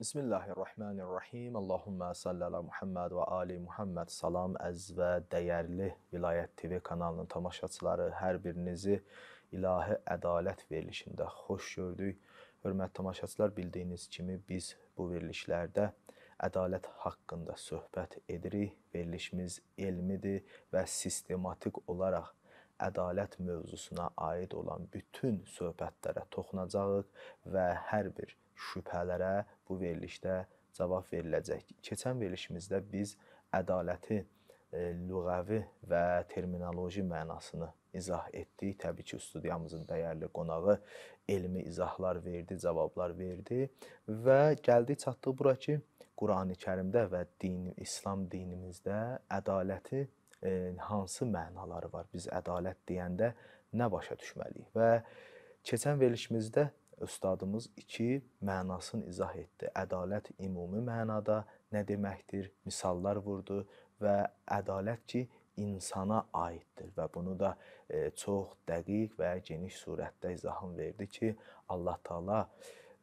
Bismillahirrahmanirrahim. Allahumma salli ala Muhammed və ali Muhammed. Salam əz və dəyərli Vilayət TV kanalının tamaşaçıları, hər birinizi ilahi ədalət verilişində xoş gördük. Hörmətli tamaşaçılar, bildiyiniz kimi biz bu verilişlərdə ədalət haqqında söhbət edirik. Verilişimiz elmidir və sistematik olaraq ədalət mövzusuna aid olan bütün söhbətlərə toxunacağıq və hər bir şübhələrə bu verilişdə cavab veriləcəkdir. Keçən verilişimizdə biz ədaləti e, lüğəvi və terminoloji mənasını izah etdik. Təbii ki, studiyamızın dəyərli qonağı elmi izahlar verdi, cavablar verdi və gəldik çatdıq bura ki, Qurani-Kərimdə və din İslam dinimizdə ədaləti e, hansı mənaları var? Biz ədalət deyəndə nə başa düşməliyik? Və keçən verilişimizdə ustadımız iki mənasını izah etdi. Ədalət ümumi mənada nə deməkdir? Misallar vurdu və ədalət ki, insana aiddir və bunu da e, çox dəqiq və geniş surətdə izahın verdi ki, Allah Taala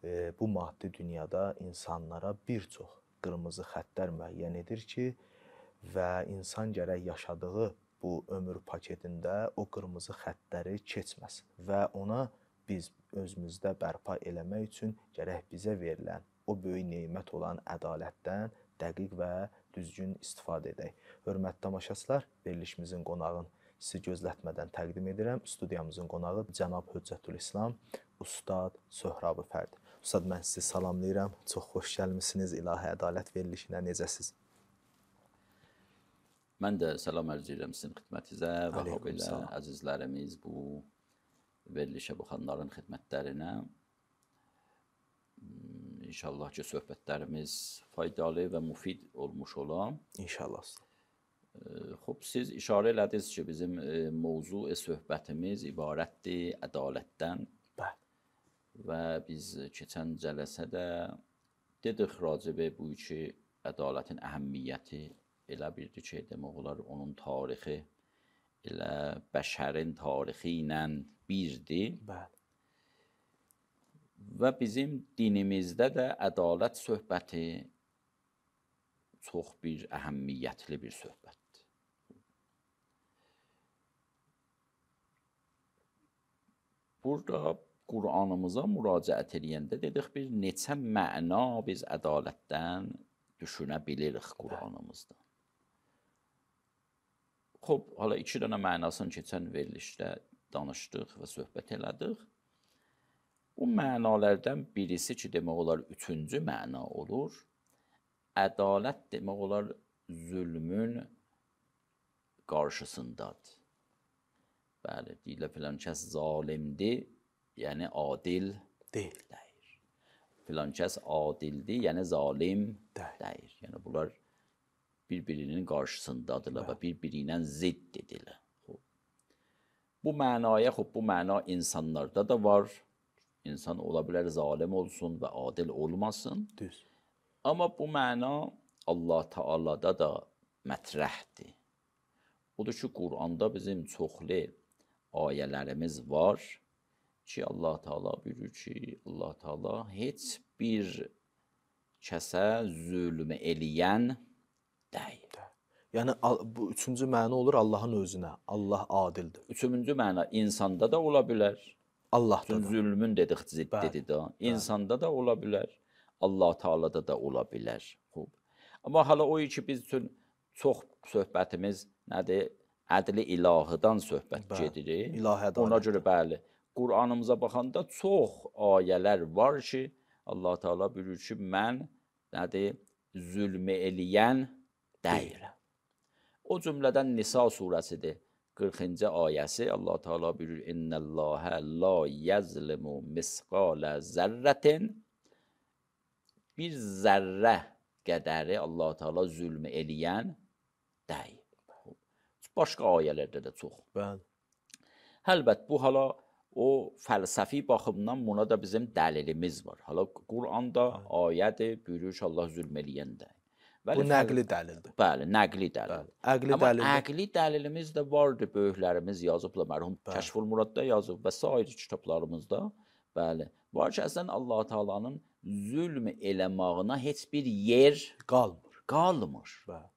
e, bu maddi dünyada insanlara bir çox qırmızı xəttlər müəyyən edir ki, və insan gərək yaşadığı bu ömür paketində o qırmızı xəttləri keçməsin və ona biz özümüzdə bərpa eləmək üçün gərək bizə verilən o böyük nemət olan ədalətdən dəqiq və düzgün istifadə edək. Hörmətli tamaşaçılar, verilişimizin qonağın sizi gözlətmədən təqdim edirəm. Studiyamızın qonağı cənab Hüccətülislam ustad Söhrab Fərd. Ustad, mən sizi salamlayıram. Çox xoş gəlmisiniz İlahi Ədalət verilişinə. Necəsiz? Mən də salam arz edirəm sizin xidmətinizə və haqqıyla əzizlərimiz bu verilişə baxanların xidmətlərinə hmm, inşallah ki, söhbətlərimiz faydalı və müfid olmuş ola. İnşallah. Xoş siz işarə elədiniz ki, bizim e, mövzu e, söhbətimiz ibarətdir ədalətdən. Bəli. Və biz keçən cələsədə dedik racibə bu iki ədalətin əhəmiyyəti elə bildi ki, demək olar onun tarixi elə bəşərin tarixi ilə birdir. Bəli. Və bizim dinimizdə də ədalət söhbəti çox bir əhəmiyyətli bir söhbətdir. Burada Qur'anımıza müraciət edəndə dedik bir neçə məna biz ədalətdən düşünə bilirik Qur'anımızdan. Xoş, hələ 2 dənə mənasını keçən verilişdə danışdıq və söhbət elədik. Bu mənalardan birisi ki, demək olar 3-cü məna olur. Ədalət demək olar zülmün qarşısındadır. Bəli, deyirlər filan kəs zalimdir, yəni adil deyil. Deyir. Filan kəs adildir, yəni zalim deyil. deyil. Yəni bunlar birbirinin qarşısındadırlar və bir-biri ilə ziddidirlər. Bu mənaya, xop bu məna insanlarda da var. İnsan ola bilər zalim olsun və adil olmasın. Düz. Amma bu məna Allah Taala'da da mətrəhdir. Odur ki, Quranda bizim çoxlu ayələrimiz var ki, Allah Taala buyurur ki, Allah Taala heç bir kəsə zülm eləyən Dəy. Dəy. Yəni bu üçüncü məna olur Allahın özünə. Allah adildir. Üçüncü məna insanda da ola bilər. Allahda Üçün da. Zülmün dedik ziddidir də. İnsanda bəli. da ola bilər. Allah Taala'da da ola bilər. Xoş. Amma hələ o ki biz üçün çox söhbətimiz nədir? Ədli ilahıdan söhbət bəli. gedirik. İlahədən. Ona görə bəli. Qur'anımıza baxanda çox ayələr var ki, Allah Taala buyurur ki, mən nədir? Zülmü eləyən deyil. O cümlədən Nisa surəsidir. 40-cı ayəsi Allah Taala buyurur: "İnnallaha la yazlimu misqala zərrətin" bir zərrə qədəri Allah Taala zülm eləyən deyil. Başqa ayələrdə də çox. Bəli. Həlbət bu hala o fəlsəfi baxımdan buna da bizim dəlilimiz var. Hala Quranda ayədir, buyurur Allah zülm eləyən də. Bəli, bu nəqli dəlildir. Bəli, nəqli dəlil. Bəli, əqli Amma dəlildir. əqli dəlilimiz də vardı, böyüklərimiz yazıblar, mərhum Kəşfül Muradda yazıb və sair kitablarımızda. Bəli. Var ki, əslən Allah Taala'nın zülm eləmağına heç bir yer qalmır. Qalmır. Bəli.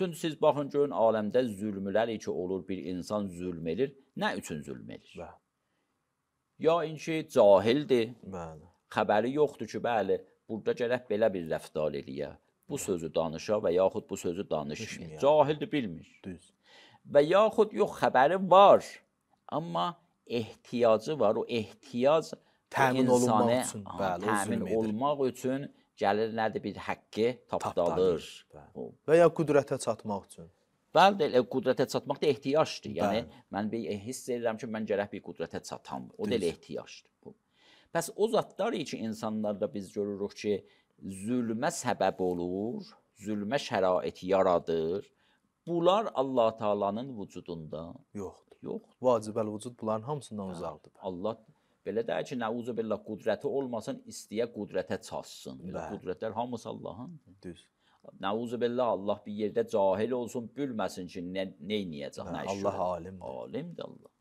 Çünki siz baxın görün aləmdə zülmlər ki olur, bir insan zülm edir. Nə üçün zülm edir? Bəli. Ya inki cahildir. Bəli. Xəbəri yoxdur ki, bəli, burada gərək belə bir rəftar eləyə bu sözü danışa və yaxud bu sözü danışmır. Cahildir, bilmir. Düz. Və yaxud yox, xəbəri var, amma ehtiyacı var. O ehtiyac təmin olunmaq üçün, bəli, təmin olmaq üçün gəlir nədir bir haqqı tapdalır. Tapdalır. Və ya qüdrətə çatmaq üçün. Bəli, qüdrətə çatmaq da ehtiyacdır. Yəni Bəli. mən bir eh, hiss edirəm ki, mən gərək bir qüdrətə çatam. O da ehtiyacdır bu. Bəs o zatlar ki, insanlarda biz görürük ki, zülmə səbəb olur, zülmə şəraiti yaradır. Bunlar Allah Taala'nın vücudunda yoxdur. Yoxdur. Vacibəl vücud bunların hamısından hə, uzaqdır. Allah belə deyir ki, nəuzu billah qudrəti olmasın, istəyə qudrətə çatsın. Belə qudrətlər hamısı Allahındır. Düz. Nəuzu billah Allah bir yerdə cahil olsun, bilməsin ki, nə nə edəcək, nə hə, iş. Allah alimdir. Alimdir Allah.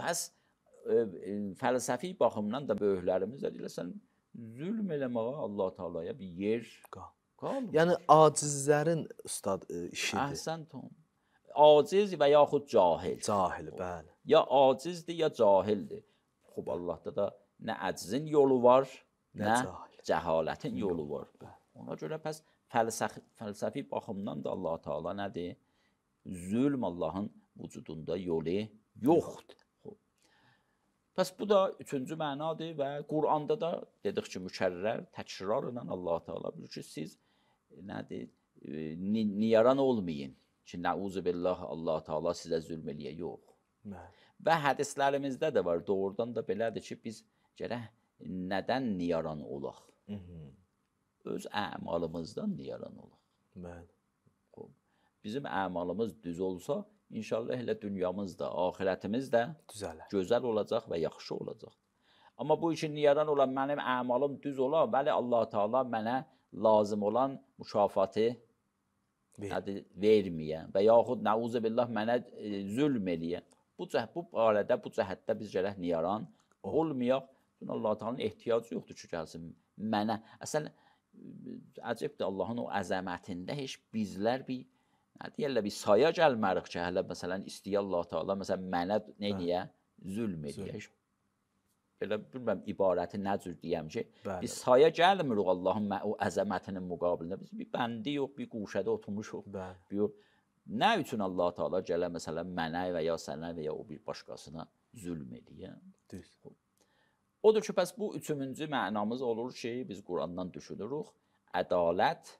Bəs ə, e, ə, e, fəlsəfi baxımdan da böyüklərimiz də deyirsən, zülm eləməyə Allah Taalaya bir yer qal. Qal. Yəni acizlərin ustad ə, e, işidir. Əhsən Tom. Aciz və yaxud cahil. Cahil, bəli. Ya acizdir ya cahildir. Xub Allahda da nə əcizin yolu var, nə, nə cahil. cəhalətin yolu var. Bəli. Ona görə pəs fəlsəfi fəlsəfi baxımdan da Allah Taala nədir? Zülm Allahın vücudunda yolu yoxdur. Pəs bu da üçüncü mənadır və Quranda da dedik ki, mükərrər, təkrar ilə Allah Taala bilir ki, siz e, nədir? E, ni niyaran olmayın ki, nəuzu billah Allah Taala sizə zülm eləyə. Yox. Mə. Və hədislərimizdə də var, doğrudan da belədir ki, biz gərək nədən niyaran olaq? Hı -hı. Öz əmalımızdan niyaran olaq. Bəli. Bizim əmalımız düz olsa, İnşallah elə dünyamız da, axirətimiz də düzələr. Gözəl olacaq və yaxşı olacaq. Amma bu işin niyadan olan mənim əmalım düz ola, bəli Allah Taala mənə lazım olan mükafatı nədir, verməyə və yaxud nəuzu billah mənə e, zülm eləyə. Bu cəh bu barədə bu cəhətdə biz gərək niyaran oh. olmayaq. Çünki Allah Taala'nın ehtiyacı yoxdur ki, gəlsin mənə. Əslən e, e, əcəbdir Allahın o əzəmətində heç bizlər bir Hə, deyirlər bir saya gəlmərik ki, hələ məsələn istəyə Allah Taala məsələn mənə nə eləyə? Zülm eləyək. Elə bilmirəm ibarəti nə cür deyəm ki, Bəli. biz saya gəlmirik Allahın o əzəmətinin müqabilində. Biz bir bəndi yox, bir quşədə oturmuşuq. Bir nə üçün Allah Taala gələ məsələn mənə və ya sənə və ya o bir başqasına zülm eləyə? Düz. Odur ki, bəs bu üçüncü mənamız olur ki, biz Qurandan düşünürük. Ədalət,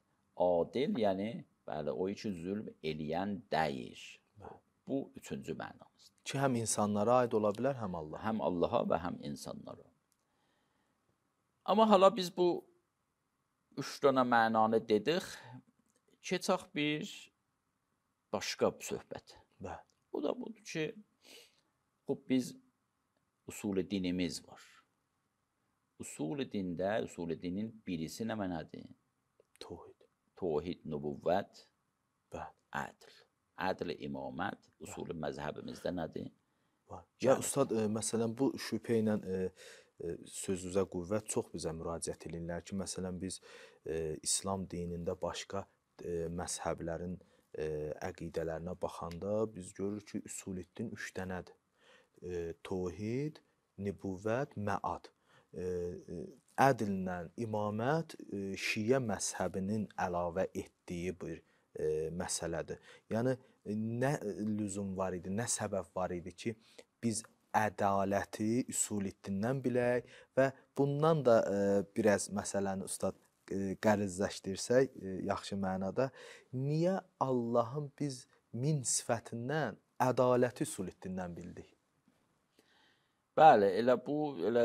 adil, yəni Bəli, o iki zülm eləyən dəyir. Bu üçüncü mənamızdır. Ki həm insanlara aid ola bilər, həm Allah. Həm Allaha və həm insanlara. Amma hala biz bu üç dənə mənanı dedik. Keçək bir başqa bir söhbət. Bəli. Bu da budur ki, xub biz usulü dinimiz var. Usulü dində, usulü dinin birisi nə mənadır? Toy tohid, nübüvvət, ədl. Ədl imamət usulü məzhəbimizdə nədir? Ya ustad, ə, məsələn bu şübhə ilə ə, ə, sözünüzə qüvvət çox bizə müraciət edirlər ki, məsələn biz ə, İslam dinində başqa ə, məzhəblərin ə, əqidələrinə baxanda biz görürük ki, üsuliddin 3 dənədir. Ə, tohid, nübüvvət, məad ədllə imamət şiyə məzhəbinin əlavə etdiyi bir məsələdir. Yəni nə lüzum var idi, nə səbəb var idi ki, biz ədaləti üsuliddindən bilək və bundan da biraz məsələni ustad qəlizləşdirsək, yaxşı mənada niyə Allahın biz min sifətindən ədaləti üsuliddindən bildik? Bəli, elə bu elə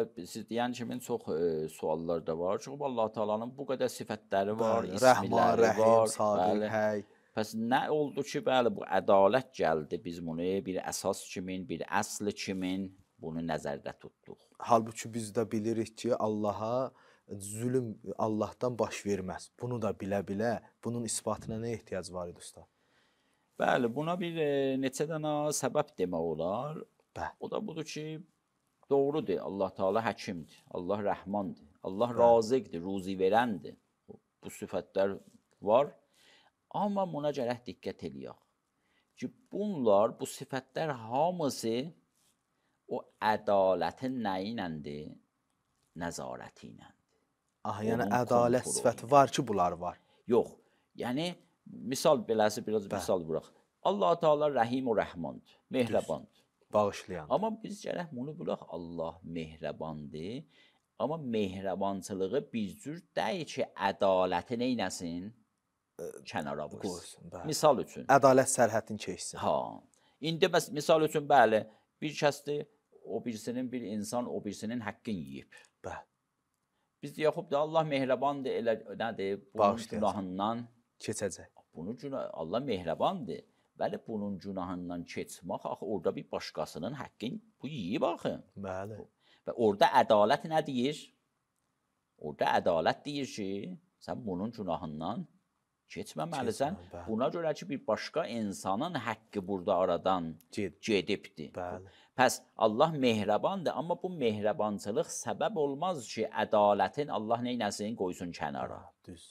yəni kimin çox e, suallar da var. Çünki Allah Taala'nın bu qədər sifətləri var, bəli, ismləri rəhman, var, sadiq, həy. Pəs nə oldu ki, bəli, bu ədalət gəldi. Biz bunu bir əsas kimin, bir əsl kimin bunu nəzərdə tutduq. Halbuki biz də bilirik ki, Allah'a zülm Allahdan baş verməz. Bunu da bilə-bilə bunun isbatına nə ehtiyac var idi usta? Bəli, buna bir e, neçə dənə səbəb demək olar. Bəh. O da budur ki, Doğrudur, Allah Taala həkimdir, Allah rəhmandır, Allah raziqdir, ruzi verəndir. Bu sifətlər var. Amma buna gərək diqqət eləyək ki, bunlar, bu sifətlər hamısı o ədalətin nəyi iləndir? Nəzarəti iləndir. Ah, yəni Onun ədalət sifəti var ki, bunlar var. Yox. Yəni misal beləsi biraz Bəh. misal vuraq. Allah Taala Rəhim və Rəhmandır, mehribandır bağışlayan. Amma biz gərək bunu bilək, Allah mehribandır. Amma mehribançılığı bir cür deyil ki, ədaləti nəynəsin? Kənara qoysun. Bəli. Misal üçün. Ədalət sərhədini keçsin. Ha. İndi məs misal üçün bəli, bir kəsdir, o birisinin bir insan o birisinin haqqını yeyib. Bəli. Biz deyək, xop da Allah mehribandır, elə nədir? Bunun günahından keçəcək. Bunu günah Allah mehribandır. Bəli, bunun günahından keçmək axı orada bir başqasının haqqını bu yeyib axı. Bəli. Və orada ədalət nə deyir? Orada ədalət deyir ki, sən bunun günahından keçməməlisən. Keçmə, Buna görə ki, bir başqa insanın haqqı burada aradan Ged. gedibdi. Bəli. Pəs Allah mehribandır, amma bu mehribançılıq səbəb olmaz ki, ədalətin Allah nəyinəsin qoysun kənara. Hə, düz.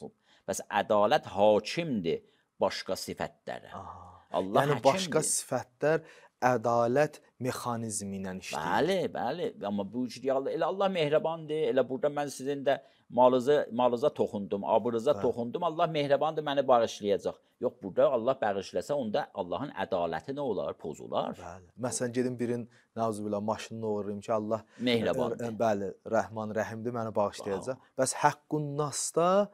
Bəs ədalət hakimdir başqa sifətlərə. Aha. Allah yəni həkimdir. başqa sifətlər ədalət mexanizmi ilə işləyir. Bəli, bəli. Amma bu cür elə Allah mehribandır. Elə burada mən sizin də malınıza malınıza toxundum, abrınıza hə. toxundum. Allah mehribandır, məni bağışlayacaq. Yox, burada Allah bağışlasa onda Allahın ədaləti nə olar? Pozular. Bəli. Məsələn gedin birin Nauzubillah maşınını oğurlayım ki, Allah mehribandır. Bəli, Rəhman, Rəhimdir, məni bağışlayacaq. Bəs Həqqun Nasda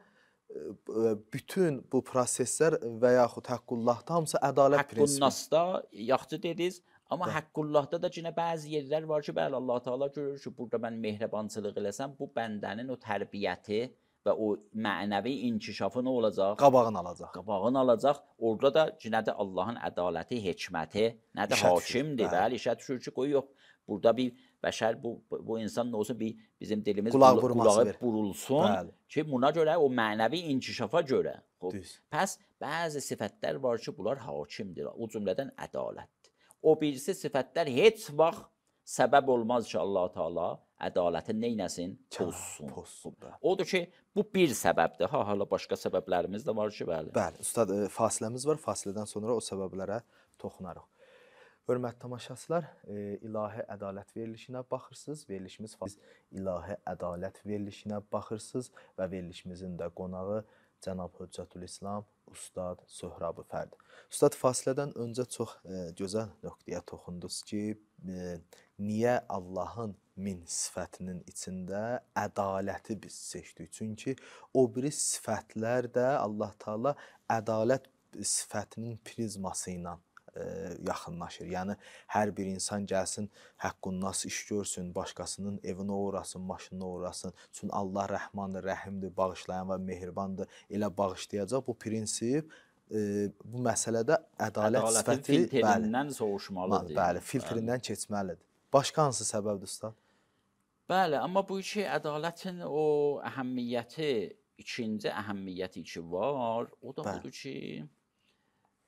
E, bütün bu proseslər və yaxud haqqullahda hamısı ədalət prinsipi. Haqqunnasda yaxşı dediniz, amma haqqullahda da cinə bəzi yerlər var ki, bəli Allah Taala görür ki, burada mən mehribançılıq eləsəm, bu bəndənin o tərbiyəti və o mənəvi inkişafı nə olacaq? Qabağını alacaq. Qabağını alacaq. Orada da cinədə Allahın ədaləti, hikməti, nə də hakimdir, bəli, işə düşür ki, qoy yox, burada bir bəşər bu bu insan nə olsun bir bizim dilimiz qulaq qulağı, qulağı burulsun. Bəli. Ki buna görə o mənəvi inkişafa görə. Xoş. Pəs bəzi sifətlər var ki, bunlar hakimdir. O cümlədən ədalətdir. O birisi sifətlər heç vaxt səbəb olmaz ki, Allah Taala ədaləti neyləsin? Pozsun. Pozsun. Odur ki, bu bir səbəbdir. Ha, hələ başqa səbəblərimiz də var ki, bəli. Bəli, ustad, e, fasiləmiz var. Fasilədən sonra o səbəblərə toxunarıq. Hörmətli tamaşaçılar, e, İlahi Ədalət verilişinə baxırsınız. Verilişimiz biz İlahi Ədalət verilişinə baxırsınız və verilişimizin də qonağı cənab Hüccətül İslam ustad Söhrabı Fərd. Ustad fasilədən öncə çox e, gözəl nöqtəyə toxundunuz ki, e, niyə Allahın min sifətinin içində ədaləti biz seçdik? Çünki o biri sifətlər də Allah Taala ədalət sifətinin prizması ilə ə, e, yaxınlaşır. Yəni hər bir insan gəlsin, haqqunnas iş görsün, başqasının evinə uğrasın, maşınına uğrasın. Çünki Allah Rəhmandır, Rəhimdir, bağışlayan və mehribandır. Elə bağışlayacaq. Bu prinsip ə, e, bu məsələdə ədalət Ədalətin sifəti filtrindən bəli, soğuşmalıdır. Bəli, filtrindən bəli. keçməlidir. Başqa hansı səbəbdir ustad? Bəli, amma bu iki ədalətin o əhəmiyyəti, ikinci əhəmiyyəti ki var, o da budur ki,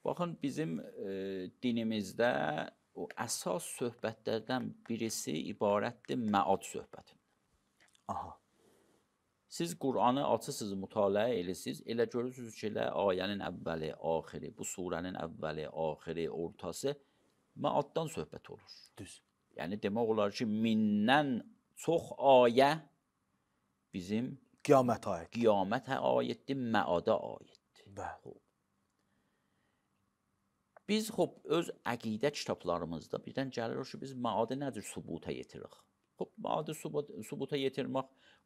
Baxın, bizim e, dinimizdə o əsas söhbətlərdən birisi ibarətdir məad söhbətindən. Aha. Siz Qur'anı açırsınız, mütaliə edirsiniz, elə görürsünüz ki, elə ayənin əvvəli, axiri, bu surənin əvvəli, axiri, ortası məaddan söhbət olur. Düz. Yəni demək olar ki, mindən çox ayə bizim qiyamət ayəti. Qiyamət ayətidir, məada ayətidir. Bəli. Biz hop öz əqidə kitablarımızda birdən gəlir ki, biz məadı nədir sübuta yetiririk. Hop məadı sübut, sübuta yetirmək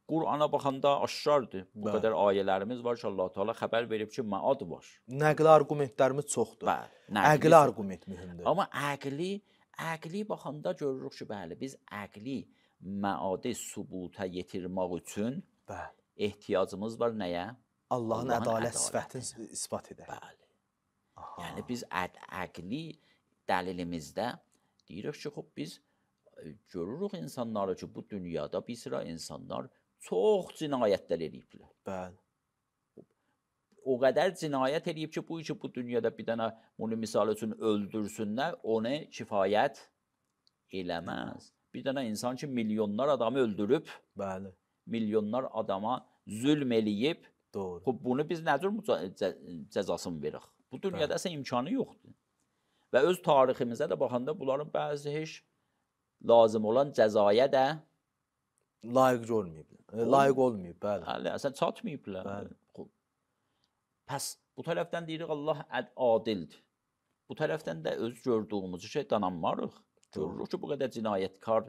Qurana baxanda aşkardır. Bu Bəli. qədər ayələrimiz var ki, Allah Taala xəbər verib ki, məad var. Nəqli arqumentlərimiz çoxdur. Bəli. Əqli arqument mühümdür. Amma əqli əqli baxanda görürük ki, bəli, biz əqli məadi sübuta yetirmək üçün bəli, ehtiyacımız var nəyə? Allahın, Allahın ədalət, ədalət sifətini isbat edək. Bəli. Aha. Yəni biz əd əqli dəlilimizdə deyirik ki, xop biz e, görürük insanları ki, bu dünyada bir sıra insanlar çox cinayətlər eləyiblər. Bəli. O qədər cinayət eləyib ki, bu işi bu dünyada bir dənə bunu misal üçün öldürsünlər, onu kifayət eləməz. Bir dənə insan ki, milyonlar adamı öldürüb, bəli, milyonlar adama zülm eləyib. Doğru. Xub bunu biz nə cür cəzasını veririk? Bu dünyada Bəli. sən imkanı yoxdur. Və öz tariximizə də baxanda bunların bəzi heç lazım olan cəzaya də layiq görməyiblər. E, layiq olmayıb, bəli. Bəli, əsən çatmayıblar. Bəli. Pəs bu tərəfdən deyirik Allah adildir. Bu tərəfdən də öz gördüyümüzü şey dananmarıq. Görürük ki, bu qədər cinayətkar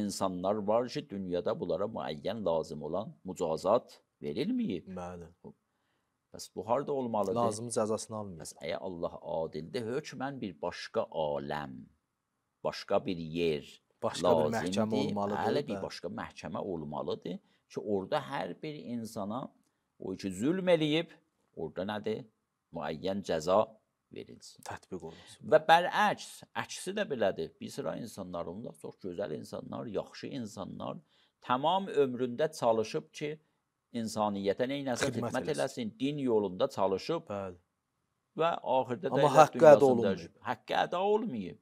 insanlar var ki, dünyada bunlara müəyyən lazım olan mücazat verilməyib. Bəli. Bəs bu harda olmalıdır? Lazım cəzasını almayır. Bəs əgər Allah adildir, hökmən bir başqa aləm, başqa bir yer, başqa lazımdır, bir məhkəmə olmalıdır. Hələ bir başqa məhkəmə olmalıdır ki, orada hər bir insana o ki zülm eləyib, orada nədir? Müəyyən cəza verilsin. Tətbiq olunsun. Və bərəks, əksi də belədir. Bir sıra insanlar, onlar çox gözəl insanlar, yaxşı insanlar tamam ömründə çalışıb ki, insaniyyətə neyləsin, xidmət, xidmət eləsin, din yolunda çalışıb Bəli. və axirdə də haqqı əda olunmayıb. Haqqı əda olmayıb.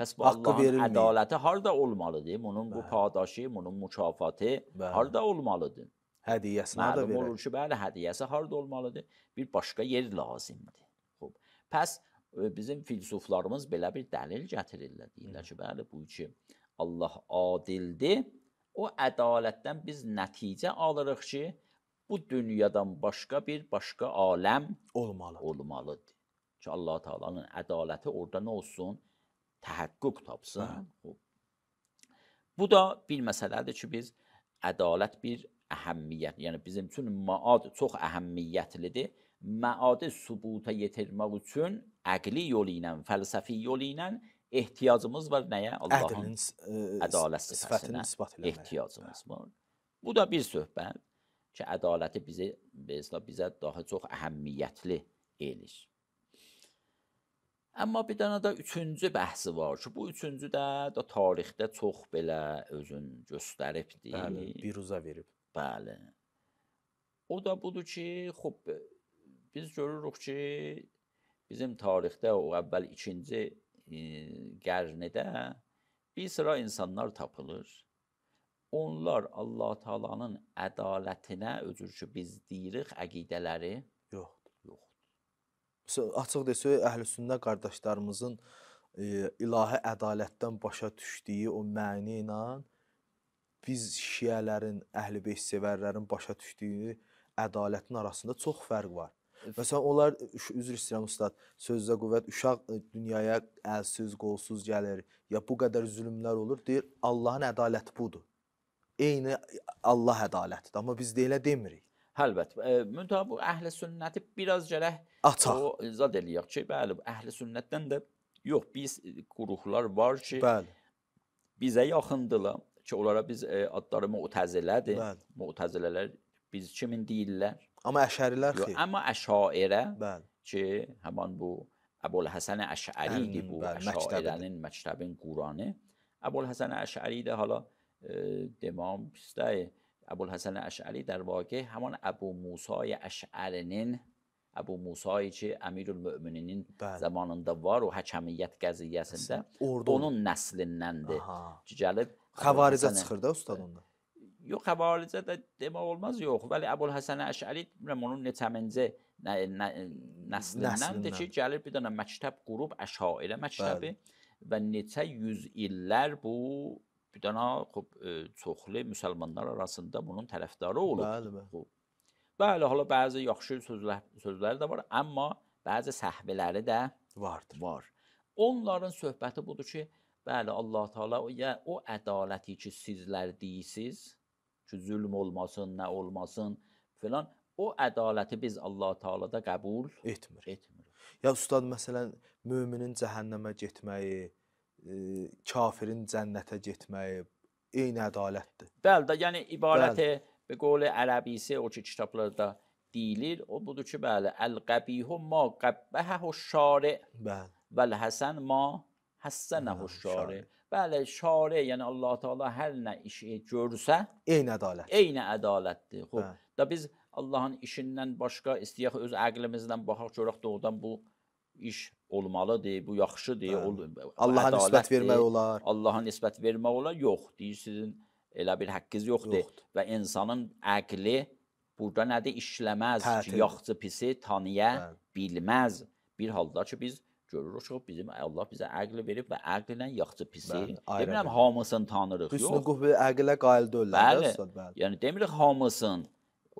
Pəs bu Haqqı Allahın verilməyib. ədaləti harda olmalıdır? Bunun bəli. bu padaşı, bunun mükafatı bəli. harda olmalıdır? Hədiyyəsinə də verir. olur ki, bəli, hədiyyəsi harda olmalıdır? Bir başqa yer lazımdır. Xoş. Pəs e, bizim filosoflarımız belə bir dəlil gətirirlər. Deyirlər ki, bəli, bu ki Allah adildir O ədalətdən biz nəticə alırıq ki, bu dünyadan başqa bir başqa aləm olmalıdır. Olmalıdır. Ki Allah Taala'nın ədaləti orada nə olsun? Təhəqqüq tapsın. Hə. Bu da bir məsələdir ki, biz ədalət bir əhəmiyyət, yəni bizim üçün maad çox əhəmiyyətlidir. Maadi sübuta yetirmək üçün əqli yolu ilə, fəlsəfi yolu ilə ehtiyacımız var nəyə? Allahın ədalət sifətinə ehtiyacımız var. Bu da bir söhbət ki, ədaləti bizi bizə, bizə daha çox əhəmiyyətli eləyir. Amma bir dənə də üçüncü bəhsi var ki, bu üçüncü də, də tarixdə çox belə özün göstəribdi. Bəli, biruza verib. Bəli. O da budur ki, xop biz görürük ki, bizim tarixdə o əvvəl ikinci qərnidə e, bir sıra insanlar tapılır. Onlar Allah Taala'nın ədalətinə özür ki biz deyirik əqidələri yoxdur, yoxdur. Açıq desək, əhlüsünnə qardaşlarımızın e, ilahi ədalətdən başa düşdüyü o məni ilə biz şiələrin, əhlibeyt sevərlərin başa düşdüyü ədalətin arasında çox fərq var. Məsələn, onlar e, üzr istəyirəm ustad, sözdə qüvvət uşaq e, dünyaya əlsiz, qolsuz gəlir. Ya bu qədər zülmlər olur, deyir Allahın ədaləti budur. Eyni e, Allah ədalətidir, amma biz də elə demirik. Əlbəttə. E, Müntəha bu əhl-i sünnəti biraz gərək Açaq. o zad eləyək ki, bəli, əhl-i sünnətdən də yox, biz quruluqlar var ki, bəli. bizə yaxındılar ki, onlara biz e, adları mütəzilədir. Mütəzilələr biz kimin deyirlər? اما اشعریلر خیر اما اشاعره بله. چه همان بو ابوالحسن اشعری که بو بله، اشاعرن مکتبن گورانه ابوالحسن اشعری ده حالا دمام پیسته ابوالحسن اشعری در واقع همان ابو موسای اشعرنین ابو موسای چه امیر المؤمنین بله. زمانında var و hakamiyyət qəziyyəsində onun nəslindən. نسل Gəlib خوارزه çıxır da ustad Yox, xəvalicə də demək olmaz, yox. Vəli Əbülhəsən Əşəri bilmirəm onun neçəminci nə, nə, nəslindəndir ki, gəlir bir dənə məktəb qurub Əşairə məktəbi Bəli. və neçə yüz illər bu bir dənə xub çoxlu e, müsəlmanlar arasında bunun tərəfdarı olub. Bəli, bəli. Xub. Bəli, hələ bəzi yaxşı sözlər sözləri də var, amma bəzi səhvləri də vardır. Var. Onların söhbəti budur ki, Bəli, Allah Taala ya o ədaləti ki sizlər deyisiz, ki, zülm olmasın, nə olmasın filan. O ədaləti biz Allah Taala'da qəbul etmir. Etmir. Ya ustad məsələn möminin cəhənnəmə getməyi, e, kafirin cənnətə getməyi eyni ədalətdir. Bəli də, yəni ibarəti bir qol ərəbisi o ki kitablarda deyilir, o budur ki, bəli, əl-qəbihu ma qəbbəhəhu şari. Bəli. Vəl-həsən ma həssənəhu şari. Bəli, şarə, yəni Allah Taala hər nə işi görsə, eyni ədalət. Eyni ədalətdir. Xoş. Hə. Da biz Allahın işindən başqa istəyək öz əqlimizlə baxaq görək doğrudan bu iş olmalıdır, bu yaxşıdır. Hə. Allaha nisbət vermək olar. Allaha nisbət vermək olar? Yox. Deyirsiniz, elə bir haqqınız yoxdur. yoxdur. Və insanın əqli burada nədir işləməz Tətil. ki, yaxşı pisi tanıya hə. bilməz. Bir halda ki biz görürük ki, bizim Allah bizə əql verib və əqllə yaxşı pisi. Demirəm hamısını tanırıq. Hüsnü qüvvə əqlə qail deyirlər, ustad, bəli. Yəni demirik hamısını.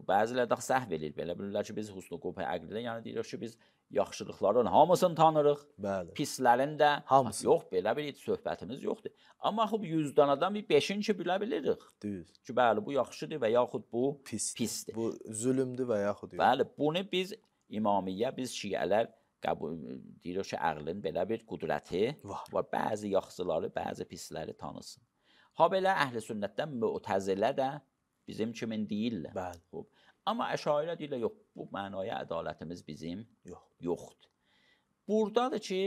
Bəziləri də səhv eləyir. Belə bilirlər ki, biz hüsnü qüvvə əqldə, yəni deyirik ki, biz yaxşılıqların hamısını tanırıq. Bəli. Pislərin də hamısı. Yox, belə bir söhbətimiz yoxdur. Amma xub 100 danadan bir 5-ini ki, bilə bilirik. Düz. Ki, bəli, bu yaxşıdır və yaxud bu Pis. pisdir. Bu zülmdür və yaxud yox. Bəli, bunu biz imamiyyə, biz şiələr diroş ağlın belə bir qudrəti Var. və bəzi yaxşıları, bəzi pisləri tanısın. Ha belə əhl-i sünnətdən mütəzilə də bizim kimin deyirlər. Bəli. Hub. Amma əşairə deyirlər, yox, bu mənaya ədalətimiz bizim yox. yoxdur. Burdadır ki,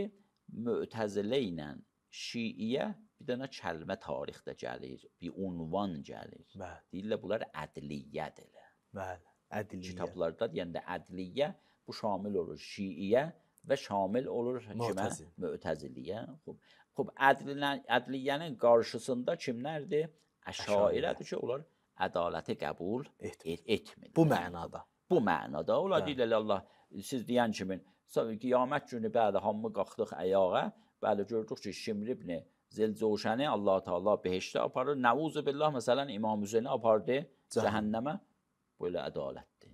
mütəzilə ilə şiiyə bir dənə kəlmə tarixdə gəlir, bir unvan gəlir. Bəli. Deyirlər bunlar ədliyyədir. Bəli, ədliyyə. Kitablarda deyəndə ədliyyə bu şamil olur şiiyə و شامل olur kimə? Mötəziliyə. Xub. Xub, ədlilən, ədliyyənin qarşısında kimlərdir? Əşairədir ki, onlar ədaləti qəbul etmir. E, etmir. Bu mənada. Bu mənada. Onlar hə. deyirlər Allah siz deyən kimi qiyamət günü bəli hamı qalxdıq ayağa, bəli gördük ki, Şimr ibn Zilcuşəni Allah Taala behiştə aparır. Nəuzu billah məsələn İmam Hüseyni apardı cəhənnəmə. Cəhənnəmə. Belə ədalətdir.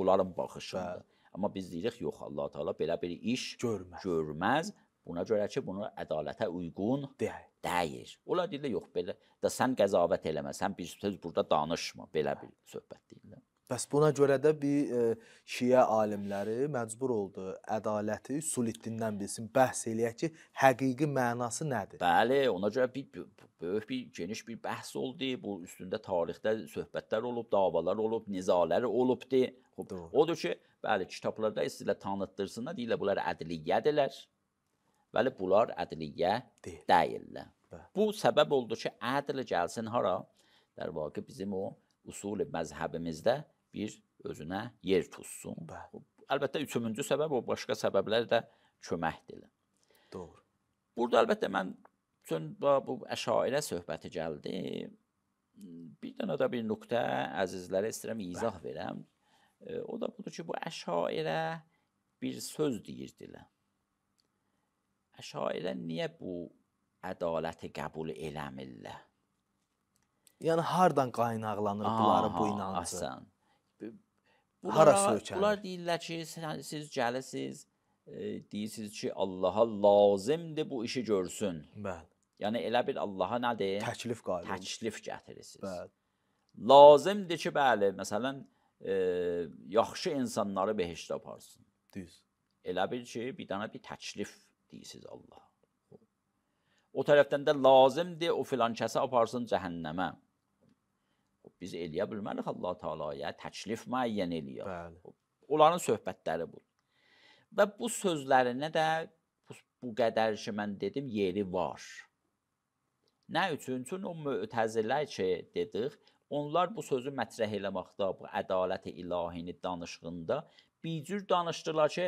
Onların baxışında. Bəli. Amma biz deyirik, yox, Allah Taala belə bir iş görməz. görməz. Buna görə ki, bunu ədalətə uyğun deyil. Deyil. Ola deyirlər, yox, belə də sən qəzavət eləmə, sən bir söz burada danışma, belə bir söhbət deyirlər. Bəs buna görə də bir e, şiə alimləri məcbur oldu ədaləti Suliddindən bilsin, bəhs eləyək ki, həqiqi mənası nədir? Bəli, ona görə bir böyük bir geniş bir bəhs oldu. Bu üstündə tarixdə söhbətlər olub, davalar olub, nizalar olubdu. Odur ki, Bəli, kitablarda sizlə tanıtdırsınlar, deyirlər bunlar ədliyyədirlər. Bəli, bunlar ədliyyə Deyil. deyillər. Bə. Bu səbəb oldu ki, ədl gəlsin hara? Dər vaqi bizim o usul məzhəbimizdə bir özünə yer tutsun. Bə. Əlbəttə üçüncü səbəb o başqa səbəblər də köməkdir. Doğru. Burada əlbəttə mən bütün bu əşairə söhbəti gəldi. Bir dənə də bir nöqtə əzizlərə istəyirəm izah verəm. E, o da budur ki, bu əşairə bir söz deyirdilər. Əşairə niyə bu ədaləti qəbul eləmirlər? Yəni hardan qaynaqlanır Aha, bunların bu inancı? Asan. Bunlara, bunlar deyirlər ki, siz, siz gəlisiniz, e, deyirsiniz ki, Allaha lazımdır bu işi görsün. Bəli. Yəni elə bir Allaha nədir? Təklif qayılır. Təklif gətirirsiniz. Bəli. Lazımdır ki, bəli, məsələn, e, yaxşı insanları behişdə aparsın. Düz. Elə bil ki, bir dənə bir təklif deyirsiz Allah. O tərəfdən də lazımdır o filan kəsə aparsın cəhənnəmə. Biz eləyə bilmərik Allah Taala'ya təklif müəyyən eləyir. Bəli. Onların söhbətləri bu. Və bu sözlərinə də bu, bu qədər ki mən dedim yeri var. Nə üçün? Çünki o mötəzilə ki dedik, Onlar bu sözü mətrəh eləməkdə, bu ədalət ilahini danışığında bir cür danışdılar ki,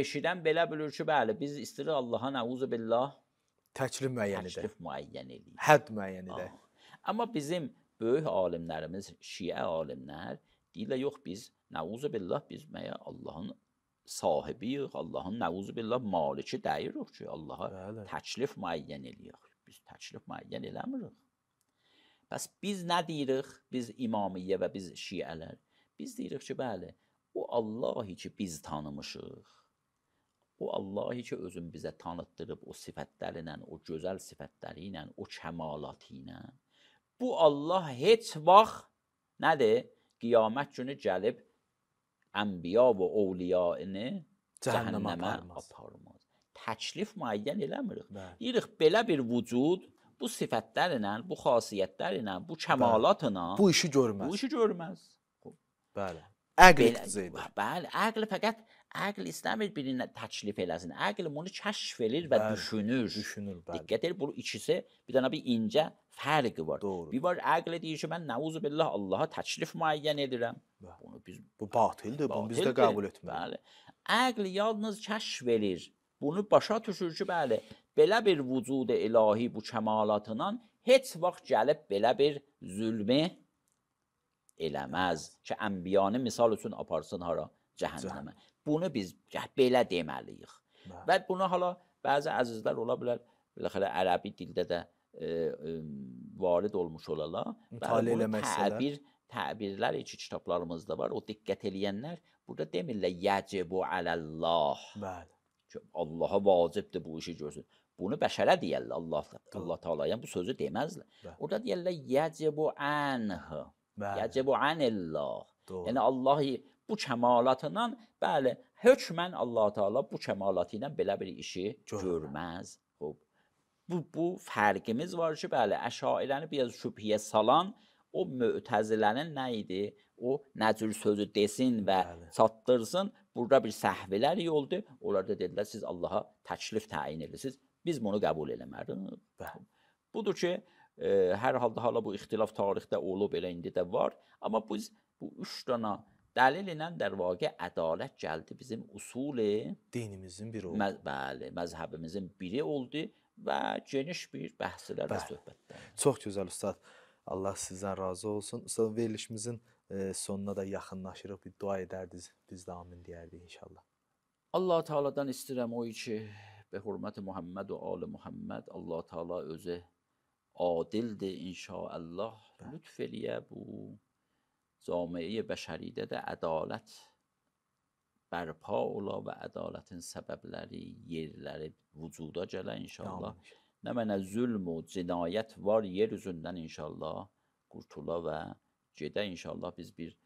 eşidən belə bilir ki, bəli, biz istəyirik Allaha nəuzu billah təklif müəyyən edək. Təklif müəyyən edək. Hədd müəyyən edək. Ah. Amma bizim böyük alimlərimiz, şiə alimlər deyirlər, yox biz nəuzu billah biz məyə Allahın sahibiyik, Allahın nəuzu billah maliki dəyirik ki, Allaha Bəli. təklif müəyyən eləyək. Biz təklif müəyyən eləmirik. Bəs biz nə deyirik? Biz imamiyyə və biz şiələr. Biz deyirik ki, bəli, o Allahı ki biz tanımışıq. O Allahı ki özün bizə tanıtdırıb o sifətləri ilə, o gözəl sifətləri ilə, o kəmalatı ilə. Bu Allah heç vaxt nədir? Qiyamət günü gəlib ənbiya və ovliyanı cəhənnəmə aparmaz. aparmaz. Təklif müəyyən eləmirik. Bəli. Deyirik belə bir vücud bu sifətlər ilə, bu xasiyyətlər ilə, bu kəmalat ilə bu işi görməz. Bu işi görməz. Bəli. Əql iqtizaydır. Bəli, əql fəqət əql istəmir birinə təklif eləsin. Əql bunu kəşf elir və bəli, düşünür. Düşünür, bəli. Diqqət et, bu ikisi bir dənə bir incə fərqi var. Doğru. Bir var əql deyir ki, mən nəuzu billah Allaha təklif müəyyən edirəm. Bəli. Bunu biz bu batildir, bunu biz də qəbul etməliyik. Bəli. Əql yalnız kəşf elir. Bunu başa düşür ki, bəli, belə bir vücud ilahi bu kəmalatından heç vaxt gəlib belə bir zülmü eləməz ki, ənbiyanı misal üçün aparsın hara? Cəhənnəmə. Bunu biz belə deməliyik. Bə. Və bunu hala bəzi əzizlər ola bilər, belə xələ ərəbi dildə də e, e, varid olmuş olalar. Mütaliə eləməksələr. Təbir, təbirlər iki kitablarımızda var. O diqqət eləyənlər burada demirlər yəcibu aləllah. Bəli. Ki, Allaha vacibdir bu işi görsün. Bunu bəşərə deyərlər Allah Allah Taala. Yəni bu sözü deməzlər. Orda deyirlər yəcəbu anhu. Yəcəbu anillah. Yəni Allahı bu kəmalatından bəli, hökmən Allah Taala bu kəmalatı ilə belə bir işi görməz. Xoş. Bu bu fərqimiz var ki, bəli, əşairəni biraz şübhəyə salan o mötəzilənin nə idi? O nəcür sözü desin və bəli. çatdırsın. Burada bir səhvlər yoldu. Onlar da dedilər siz Allaha təklif təyin edirsiniz. Biz bunu qəbul eləməliyik. Bəli. Budur ki, e, hər halda hala bu ixtilaf tarixdə olub elə indi də var, amma biz bu 3 dənə dəlil ilə dərvaqə ədalət gəldi bizim usuli dinimizin biri oldu. Məz bəli, məzhəbimizin biri oldu və geniş bir bəhslərdə söhbətdə. Çox gözəl ustad. Allah sizdən razı olsun. Ustad verilişimizin e, sonuna da yaxınlaşırıq. Bir dua edərdiniz. Biz də amin deyərdik inşallah. Allah Taala'dan istəyirəm o ki, Ve hurmet Muhammed ve Ali Muhammed Allah Teala özü adildir inşallah. Lütf eləyə bu camiyə bəşəridə də ədalət bərpa ola və ədalətin səbəbləri, yerləri vücuda gələ inşallah. Tamam. Nə mənə zülm və cinayət var yer üzündən inşallah qurtula və gedə inşallah biz bir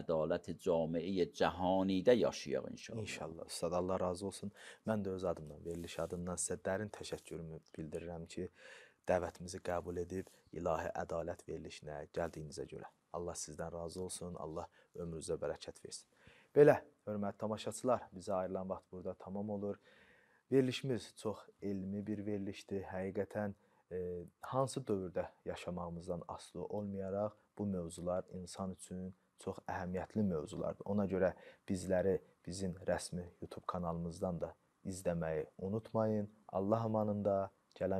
ədalət camiəyə cəhanidə yaşayaq inşallah. İnşallah. Ustad Allah razı olsun. Mən də öz adımdan, veriliş adından sizə dərin təşəkkürümü bildirirəm ki, dəvətimizi qəbul edib ilahi ədalət verilişinə gəldiyinizə görə. Allah sizdən razı olsun. Allah ömrünüzə bərəkət versin. Belə, hörmətli tamaşaçılar, bizə ayrılan vaxt burada tamam olur. Verilişimiz çox elmi bir verilişdir. Həqiqətən e, hansı dövrdə yaşamağımızdan asılı olmayaraq bu mövzular insan üçün çox əhəmiyyətli mövzulardır. Ona görə bizləri bizim rəsmi YouTube kanalımızdan da izləməyi unutmayın. Allah amanında gələn